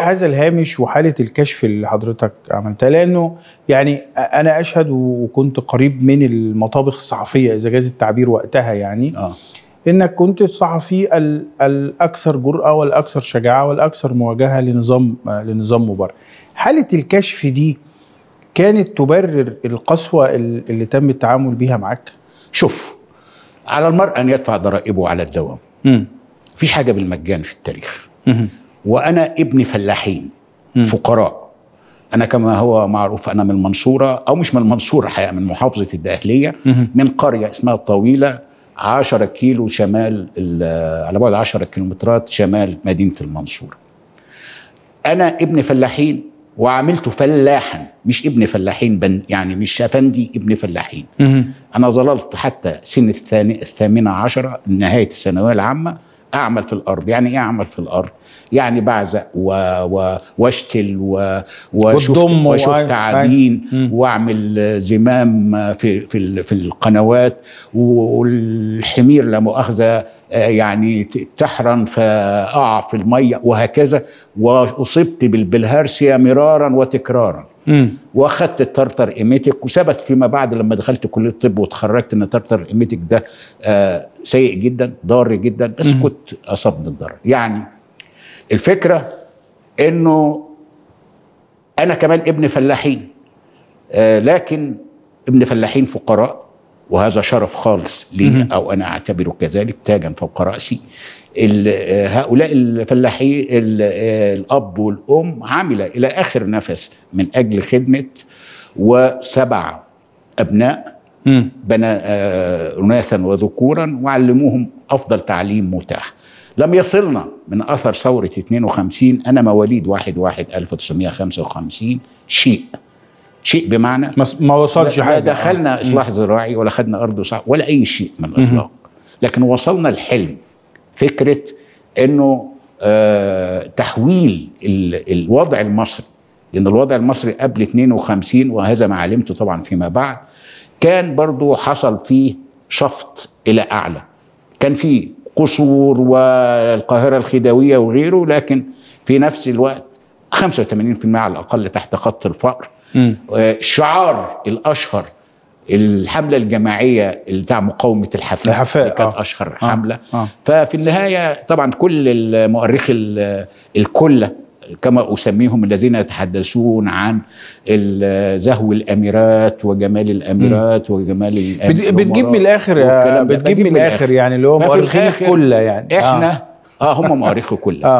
هذا الهامش وحاله الكشف اللي حضرتك عملتها لانه يعني انا اشهد وكنت قريب من المطابخ الصحفيه اذا جاز التعبير وقتها يعني آه. انك كنت الصحفي الاكثر جراه والاكثر شجاعه والاكثر مواجهه لنظام لنظام مبارك. حاله الكشف دي كانت تبرر القسوه اللي تم التعامل بها معاك؟ شوف على المرء ان يدفع ضرائبه على الدوام. مفيش حاجه بالمجان في التاريخ. مم. وانا ابن فلاحين م. فقراء انا كما هو معروف انا من المنصوره او مش من المنصوره الحقيقه من محافظه الداهليه من قريه اسمها الطويله 10 كيلو شمال على بعد 10 كيلومترات شمال مدينه المنصوره انا ابن فلاحين وعملت فلاحا مش ابن فلاحين بن يعني مش افندي ابن فلاحين انا ظللت حتى سن الثاني الثامنه عشره نهايه الثانويه العامه اعمل في الارض يعني ايه اعمل في الارض يعني بعزق و... و... واشتل و... واشوف واشوف أيوة. تعابين واعمل زمام في في في القنوات والحمير لا مؤاخذه آه، يعني تحرن فاقع في الميه وهكذا واصبت بالبلهارسيا مرارا وتكرارا واخدت التارتر ايميتك وثبت فيما بعد لما دخلت كليه الطب وتخرجت ان التارتر ايميتك ده آه سيء جدا ضار جدا بس كنت اصبت الضرر يعني الفكره انه انا كمان ابن فلاحين آه لكن ابن فلاحين فقراء وهذا شرف خالص لي او انا اعتبره كذلك تاجا فوق راسي آه، هؤلاء الفلاحين آه، الاب والام عمل الى اخر نفس من اجل خدمه وسبع ابناء بنا آه، اناثا وذكورا وعلموهم افضل تعليم متاح لم يصلنا من اثر ثوره 52 انا مواليد 1 1 1955 شيء شيء بمعنى ما وصلش حاجه لا دخلنا اصلاح زراعي ولا خدنا ارض وصح ولا اي شيء من الاطلاق لكن وصلنا الحلم فكره انه آه تحويل الوضع المصري لان الوضع المصري قبل 52 وهذا ما علمته طبعا فيما بعد كان برضو حصل فيه شفط الى اعلى كان فيه قصور والقاهره الخديويه وغيره لكن في نفس الوقت 85% على الاقل تحت خط الفقر آه، شعار الاشهر الحملة الجماعية بتاع مقاومة الحفاء الحفاء كانت آه. أشهر آه. حملة آه. ففي النهاية طبعا كل المؤرخ الكلة كما أسميهم الذين يتحدثون عن زهو الأميرات وجمال الأميرات وجمال الأميرات بتجيب من الآخر بتجيب من الآخر يعني اللي هو مؤرخين الكلة يعني إحنا آه, آه هم مؤرخي كلة آه.